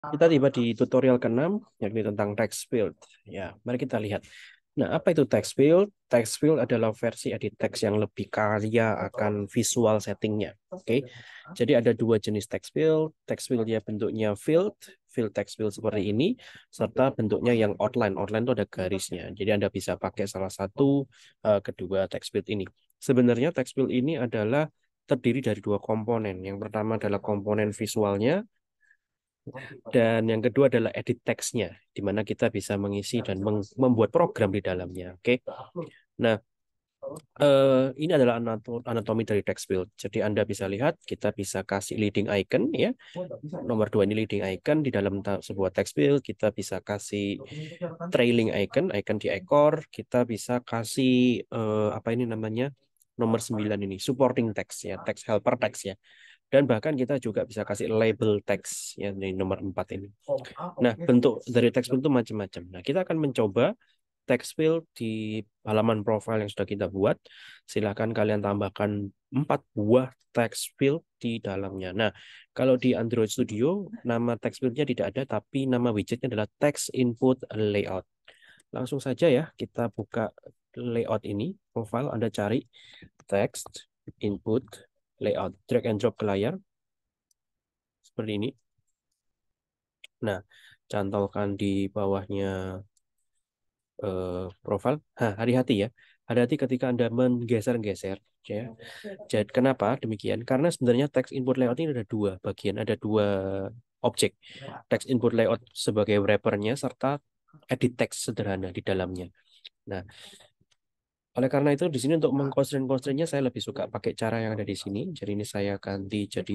Kita tiba di tutorial ke-6, yakni tentang text field. Ya, mari kita lihat. Nah, apa itu text field? Text field adalah versi edit text yang lebih kaya akan visual settingnya. Oke, okay? jadi ada dua jenis text field. Text field ya bentuknya field, field text field seperti ini, serta bentuknya yang outline. Outline itu ada garisnya. Jadi Anda bisa pakai salah satu uh, kedua text field ini. Sebenarnya text field ini adalah terdiri dari dua komponen. Yang pertama adalah komponen visualnya, dan yang kedua adalah edit teksnya, di mana kita bisa mengisi dan membuat program di dalamnya. Oke. Okay? Nah, Uh, ini adalah anatomi dari text build. Jadi Anda bisa lihat kita bisa kasih leading icon ya. Nomor dua ini leading icon di dalam sebuah text build kita bisa kasih trailing icon, icon di ekor, kita bisa kasih uh, apa ini namanya? nomor 9 ini supporting text ya, text helper text ya dan bahkan kita juga bisa kasih label teks yang di nomor 4 ini. Oh, ah, nah, bentuk dari teks itu macam-macam. Nah, kita akan mencoba teks field di halaman profile yang sudah kita buat. Silahkan kalian tambahkan empat buah teks field di dalamnya. Nah, kalau di Android Studio, nama teks fieldnya tidak ada, tapi nama widgetnya adalah text input layout. Langsung saja ya, kita buka layout ini, profile Anda cari text input layout, drag and drop ke layar. Seperti ini. Nah, cantolkan di bawahnya uh, eh, profile. hati-hati ya. Hati-hati ketika Anda menggeser-geser. Ya. Jadi, kenapa demikian? Karena sebenarnya text input layout ini ada dua bagian. Ada dua objek. Text input layout sebagai wrappernya serta edit text sederhana di dalamnya. Nah, oleh karena itu di sini untuk nah. mengkonstrain-konstrainnya saya lebih suka pakai cara yang ada di sini. Jadi ini saya ganti jadi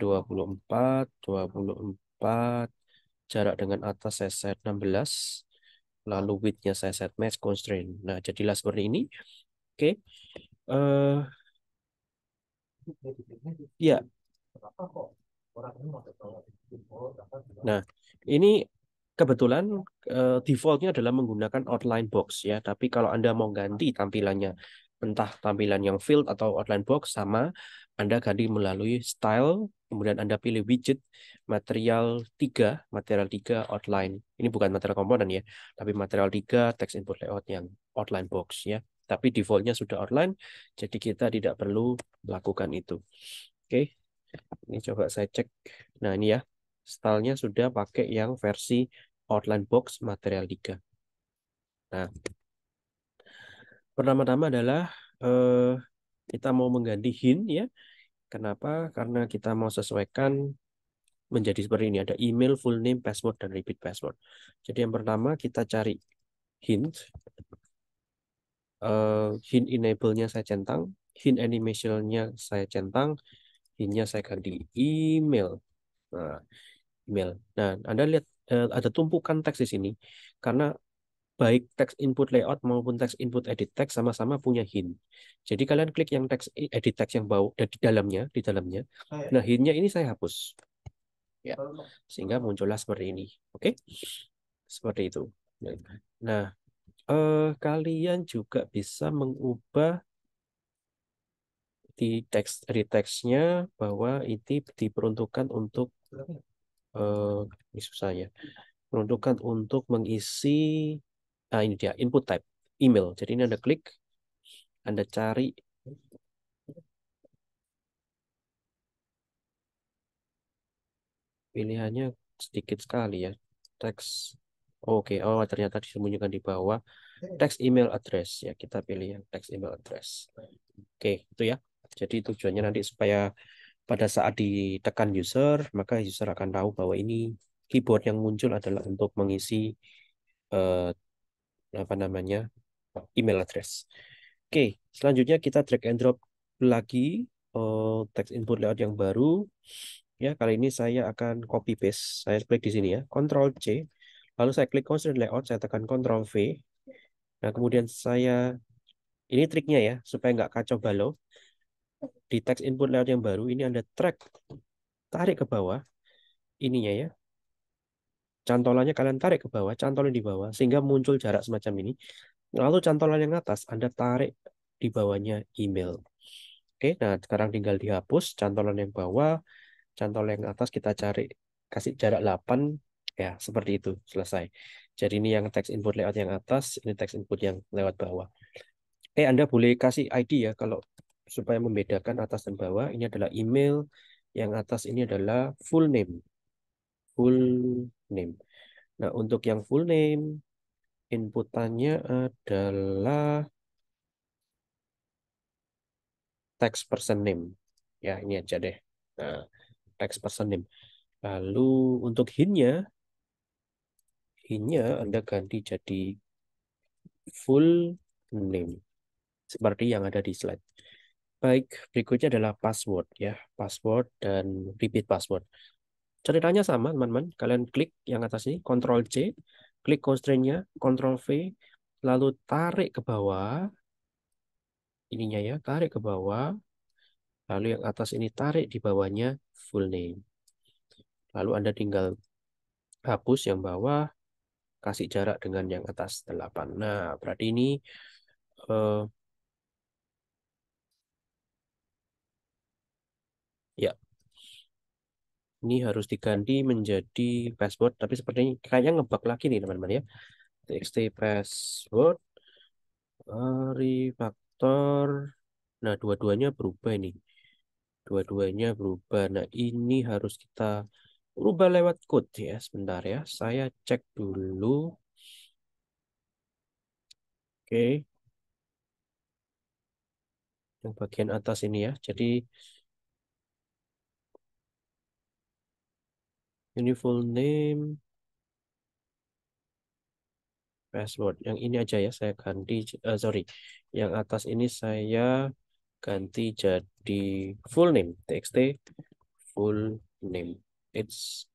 24, 24, jarak dengan atas saya set 16, lalu width-nya saya set match constraint. Nah, jadilah seperti ini. Oke. Okay. Uh, eh, ya. Nah, ini kebetulan uh, defaultnya adalah menggunakan outline box ya tapi kalau anda mau ganti tampilannya entah tampilan yang field atau outline box sama anda ganti melalui style kemudian anda pilih widget material 3 material 3 outline ini bukan material komponen ya tapi material 3 text input layout yang outline box ya tapi defaultnya sudah outline jadi kita tidak perlu melakukan itu oke ini coba saya cek nah ini ya stylenya sudah pakai yang versi outline box material 3. Nah, pertama-tama adalah eh, kita mau mengganti hint ya. Kenapa? Karena kita mau sesuaikan menjadi seperti ini. Ada email, full name, password, dan repeat password. Jadi yang pertama kita cari hint. Uh, eh, hint enable-nya saya centang. Hint animation-nya saya centang. Hint-nya saya ganti email. Nah, email. Nah, Anda lihat Eh, ada tumpukan teks di sini karena baik teks input layout maupun teks input edit teks sama-sama punya hint. Jadi kalian klik yang teks edit teks yang bau eh, di dalamnya, di dalamnya. Nah, hintnya ini saya hapus. Ya. Sehingga muncullah seperti ini. Oke? Seperti itu. Nah, eh, kalian juga bisa mengubah di teks edit teksnya bahwa itu diperuntukkan untuk uh, ini susah ya peruntukan untuk mengisi ah ini dia input type email jadi ini anda klik anda cari pilihannya sedikit sekali ya teks Oke, okay. oh ternyata disembunyikan di bawah teks email address ya. Kita pilih yang text email address. Oke, okay, itu ya. Jadi tujuannya nanti supaya pada saat ditekan user, maka user akan tahu bahwa ini keyboard yang muncul adalah untuk mengisi eh, apa namanya email address. Oke, selanjutnya kita drag and drop lagi eh, text input layout yang baru. Ya, kali ini saya akan copy paste. Saya klik di sini ya, Control C. Lalu saya klik constraint layout, saya tekan Control V. Nah, kemudian saya ini triknya ya supaya nggak kacau balau di text input layout yang baru ini Anda track tarik ke bawah ininya ya. Cantolannya kalian tarik ke bawah, cantolan di bawah sehingga muncul jarak semacam ini. Lalu cantolan yang atas Anda tarik di bawahnya email. Oke, nah sekarang tinggal dihapus cantolan yang bawah, cantolan yang atas kita cari kasih jarak 8 ya, seperti itu, selesai. Jadi ini yang text input layout yang atas, ini text input yang lewat bawah. Eh Anda boleh kasih ID ya kalau supaya membedakan atas dan bawah. Ini adalah email, yang atas ini adalah full name. Full name. Nah, untuk yang full name, inputannya adalah text person name. Ya, ini aja deh. Nah, text person name. Lalu untuk hintnya, hintnya Anda ganti jadi full name. Seperti yang ada di slide. Baik, berikutnya adalah password ya, password dan repeat password. Ceritanya sama, teman-teman. Kalian klik yang atas ini, Ctrl C, klik constraint-nya, Ctrl V, lalu tarik ke bawah ininya ya, tarik ke bawah. Lalu yang atas ini tarik di bawahnya full name. Lalu Anda tinggal hapus yang bawah, kasih jarak dengan yang atas 8. Nah, berarti ini eh, Ya. Ini harus diganti menjadi password, tapi sepertinya kayaknya ngebug lagi nih teman-teman ya. txt password, refactor. Nah, dua-duanya berubah ini. Dua-duanya berubah. Nah, ini harus kita rubah lewat code ya. Sebentar ya, saya cek dulu. Oke. Yang bagian atas ini ya. Jadi, Ini full name. Password. Yang ini aja ya saya ganti. Uh, sorry. Yang atas ini saya ganti jadi full name. txt full name. It's.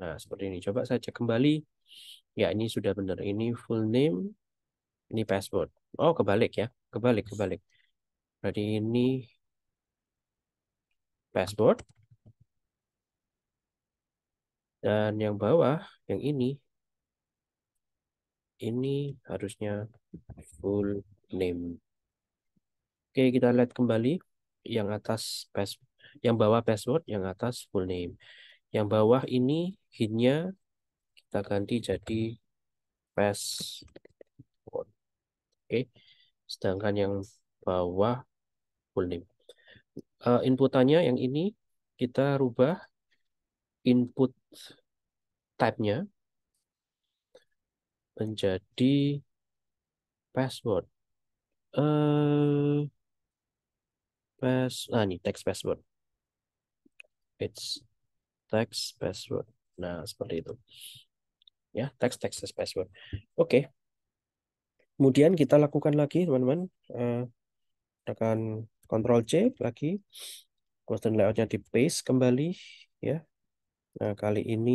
Nah seperti ini. Coba saya cek kembali. Ya ini sudah benar. Ini full name. Ini password. Oh kebalik ya. Kebalik kebalik. Berarti ini password dan yang bawah, yang ini, ini harusnya full name. Oke, kita lihat kembali yang atas pass, yang bawah password, yang atas full name. Yang bawah ini hidnya kita ganti jadi password. Oke. Sedangkan yang bawah full name. Uh, inputannya yang ini kita rubah input type-nya menjadi password. Uh, pas, nah ini text password. It's text password. Nah, seperti itu. Ya, text, text, text password. Oke. Okay. Kemudian kita lakukan lagi, teman-teman. Uh, tekan control C lagi. layout-nya di paste kembali. ya Nah, kali ini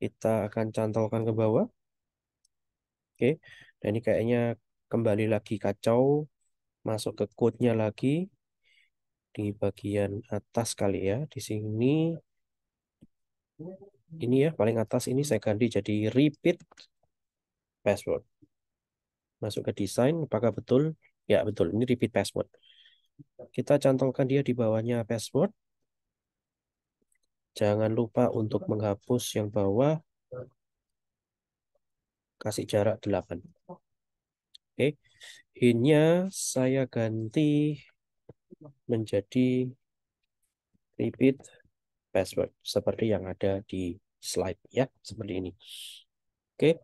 kita akan cantolkan ke bawah. Oke, dan nah, ini kayaknya kembali lagi kacau. Masuk ke code-nya lagi. Di bagian atas kali ya. Di sini, ini ya, paling atas ini saya ganti jadi repeat password. Masuk ke desain, apakah betul? Ya, betul. Ini repeat password. Kita cantolkan dia di bawahnya password. Jangan lupa untuk menghapus yang bawah. Kasih jarak 8. Oke. Okay. saya ganti menjadi repeat password seperti yang ada di slide ya, seperti ini. Oke. Okay.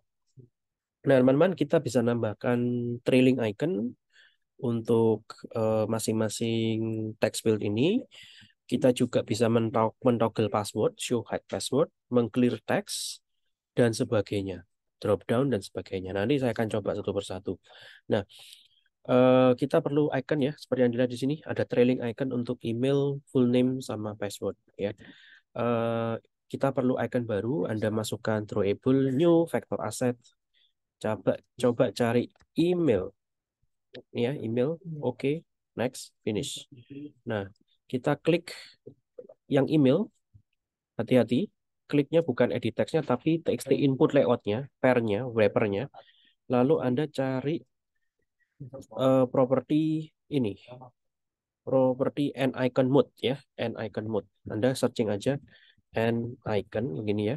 Nah, teman-teman kita bisa nambahkan trailing icon untuk eh, masing-masing uh, masing -masing text field ini kita juga bisa mentoggle password, show hide password, mengclear text, dan sebagainya. Drop down dan sebagainya. Nah, nanti saya akan coba satu persatu. Nah, eh, kita perlu icon ya seperti yang dilihat di sini ada trailing icon untuk email full name sama password ya eh, kita perlu icon baru anda masukkan drawable new vector asset coba coba cari email ya email iya. oke okay, next finish nah kita klik yang email. Hati-hati, kliknya bukan edit textnya tapi txt input layoutnya, wrapper-nya. Lalu Anda cari uh, properti ini, properti and icon mode ya, and icon mode. Anda searching aja and icon begini ya.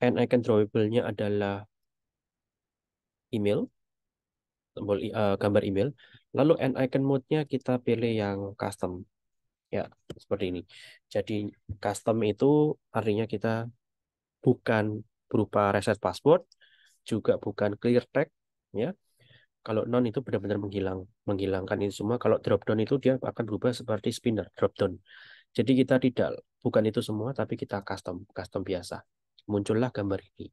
and icon drawable-nya adalah email eh, gambar email. Lalu and icon mode-nya kita pilih yang custom ya seperti ini jadi custom itu artinya kita bukan berupa reset password juga bukan clear tag ya kalau non itu benar-benar menghilang menghilangkan ini semua kalau drop down itu dia akan berubah seperti spinner drop down jadi kita tidak bukan itu semua tapi kita custom custom biasa muncullah gambar ini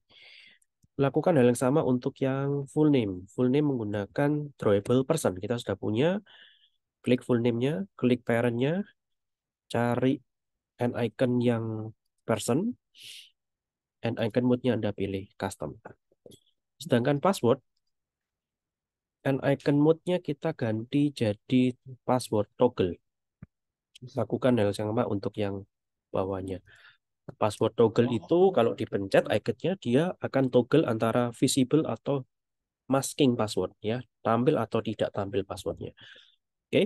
lakukan hal yang sama untuk yang full name full name menggunakan drawable person kita sudah punya klik full name-nya, klik parent-nya, cari hand icon yang person hand icon mode-nya Anda pilih custom. Sedangkan password hand icon mode-nya kita ganti jadi password toggle. Lakukan hal yang sama untuk yang bawahnya. Password toggle itu kalau dipencet ikonnya dia akan toggle antara visible atau masking password ya, tampil atau tidak tampil passwordnya. Oke. Okay.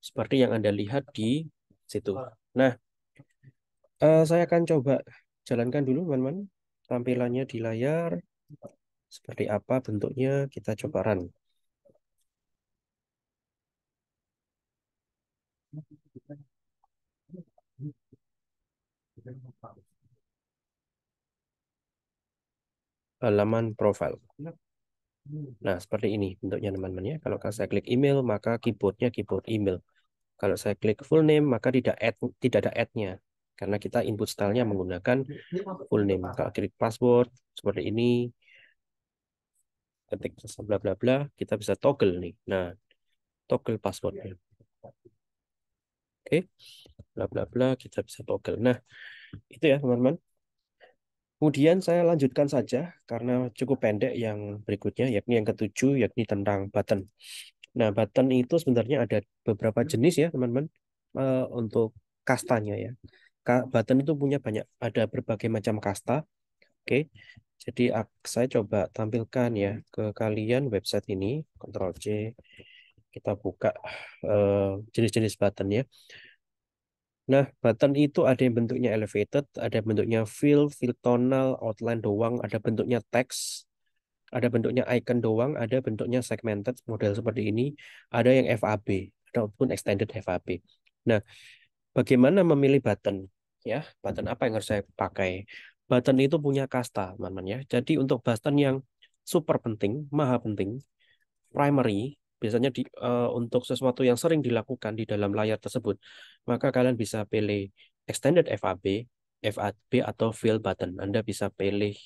Seperti yang Anda lihat di situ. Nah, uh, saya akan coba jalankan dulu teman-teman tampilannya di layar seperti apa bentuknya kita coba run. halaman profile. Nah, seperti ini bentuknya teman-teman ya. Kalau saya klik email, maka keyboardnya keyboard email. Kalau saya klik full name, maka tidak add, tidak ada add-nya. Karena kita input stylenya menggunakan full name. Kalau klik password, seperti ini, ketik bla bla bla, kita bisa toggle nih. Nah, toggle password. Oke, okay. bla bla bla, kita bisa toggle. Nah, itu ya teman-teman. Kemudian saya lanjutkan saja karena cukup pendek yang berikutnya, yakni yang ketujuh, yakni tentang button. Nah, button itu sebenarnya ada beberapa hmm. jenis ya, teman-teman, uh, untuk kastanya ya. Button itu punya banyak, ada berbagai macam kasta. Oke, jadi saya coba tampilkan ya ke kalian website ini, Ctrl C, kita buka eh, jenis-jenis uh, button ya. Nah, button itu ada yang bentuknya elevated, ada yang bentuknya fill, fill tonal, outline doang, ada bentuknya text, ada bentuknya icon doang, ada bentuknya segmented model seperti ini, ada yang FAB ataupun extended FAB. Nah, bagaimana memilih button? Ya, button apa yang harus saya pakai? Button itu punya kasta, teman-teman ya. Jadi untuk button yang super penting, maha penting, primary biasanya di uh, untuk sesuatu yang sering dilakukan di dalam layar tersebut, maka kalian bisa pilih extended FAB, FAB atau fill button. Anda bisa pilih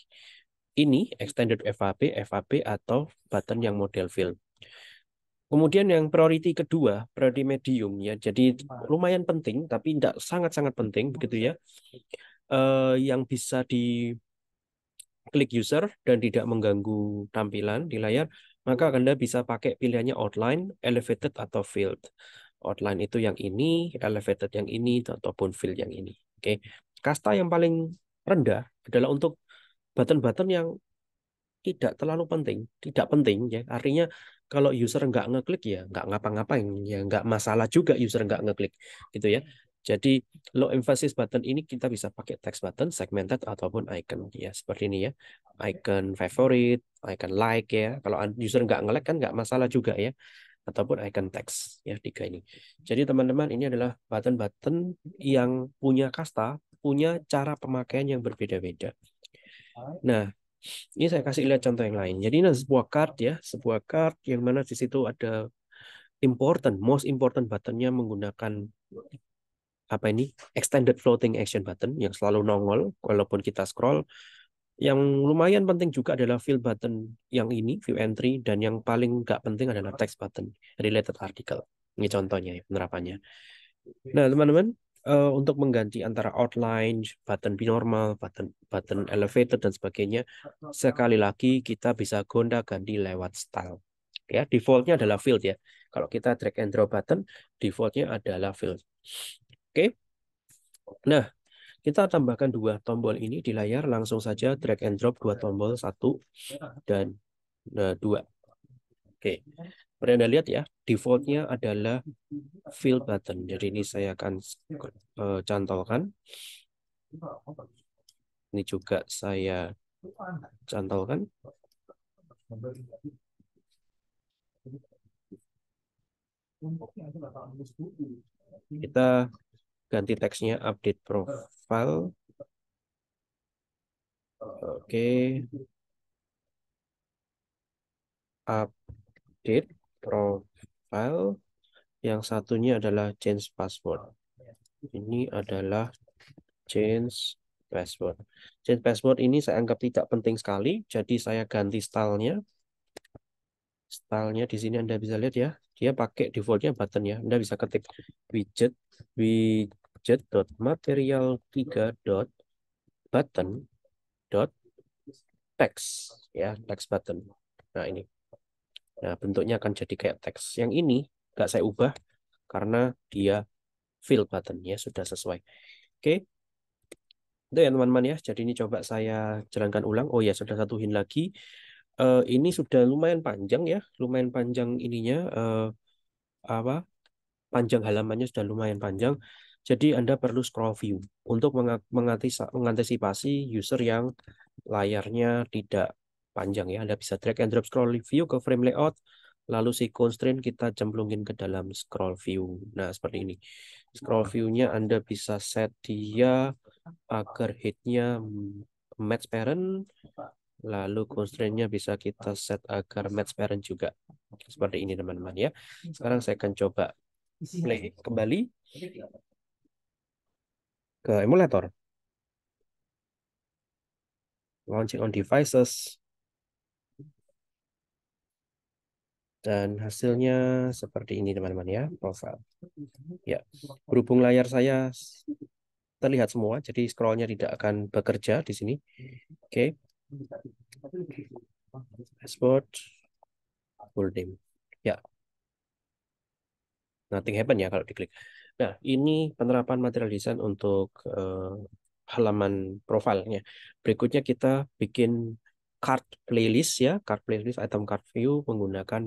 ini extended FAB, FAB atau button yang model film. Kemudian yang priority kedua, priority medium ya. Jadi lumayan penting tapi tidak sangat-sangat penting begitu ya. Uh, yang bisa di klik user dan tidak mengganggu tampilan di layar, maka Anda bisa pakai pilihannya outline, elevated atau field. Outline itu yang ini, elevated yang ini ataupun field yang ini. Oke. Okay. Kasta yang paling rendah adalah untuk button-button yang tidak terlalu penting, tidak penting ya. Artinya kalau user nggak ngeklik ya nggak ngapa-ngapain, ya nggak masalah juga user nggak ngeklik gitu ya. Jadi low emphasis button ini kita bisa pakai text button segmented ataupun icon ya seperti ini ya. Icon favorite, icon like ya. Kalau user nggak nge kan nggak masalah juga ya ataupun icon text ya tiga ini. Jadi teman-teman ini adalah button-button yang punya kasta, punya cara pemakaian yang berbeda-beda. Nah, ini saya kasih lihat contoh yang lain. Jadi ini sebuah card ya, sebuah card yang mana di situ ada important, most important buttonnya menggunakan apa ini extended floating action button yang selalu nongol walaupun kita scroll. Yang lumayan penting juga adalah fill button yang ini, view entry, dan yang paling nggak penting adalah text button, related article. Ini contohnya penerapannya. Nah, teman-teman, uh, untuk mengganti antara outline, button binormal, button button elevator dan sebagainya. Sekali lagi kita bisa gonta-ganti lewat style. Ya, defaultnya adalah field ya. Kalau kita drag and drop button, defaultnya adalah field. Oke. Okay? Nah, kita tambahkan dua tombol ini di layar langsung saja drag and drop dua tombol satu dan eh, dua. Oke. Okay. Seperti Anda lihat ya, defaultnya adalah fill button. Jadi ini saya akan uh, cantolkan. Ini juga saya cantolkan. Kita ganti teksnya update profile. Oke. Okay. Update profile, yang satunya adalah change password. Ini adalah change password. Change password ini saya anggap tidak penting sekali, jadi saya ganti stylenya. Stylenya di sini Anda bisa lihat ya, dia pakai defaultnya button ya. Anda bisa ketik widget widget. Material widgetmaterial Text ya, text button. Nah, ini. Nah, bentuknya akan jadi kayak teks. Yang ini nggak saya ubah karena dia fill buttonnya sudah sesuai. Oke, itu ya teman-teman ya. Jadi ini coba saya jalankan ulang. Oh ya, sudah satuin lagi. Uh, ini sudah lumayan panjang ya, lumayan panjang ininya uh, apa? Panjang halamannya sudah lumayan panjang. Jadi Anda perlu scroll view untuk mengantisipasi user yang layarnya tidak panjang ya. Anda bisa drag and drop scroll view ke frame layout, lalu si constraint kita cemplungin ke dalam scroll view. Nah, seperti ini. Scroll view-nya Anda bisa set dia agar head match parent, lalu constraint-nya bisa kita set agar match parent juga. Seperti ini teman-teman ya. Sekarang saya akan coba play kembali ke emulator. Launching on devices. Dan hasilnya seperti ini teman-teman ya, profile. Ya, mm-hmm. berhubung layar saya terlihat semua, jadi scrollnya tidak akan bekerja di sini. Oke. Okay. full name. Ya. Nothing happen ya kalau diklik. Nah, ini penerapan material design untuk uh, halaman profilnya. Berikutnya kita bikin card playlist ya, card playlist item card view menggunakan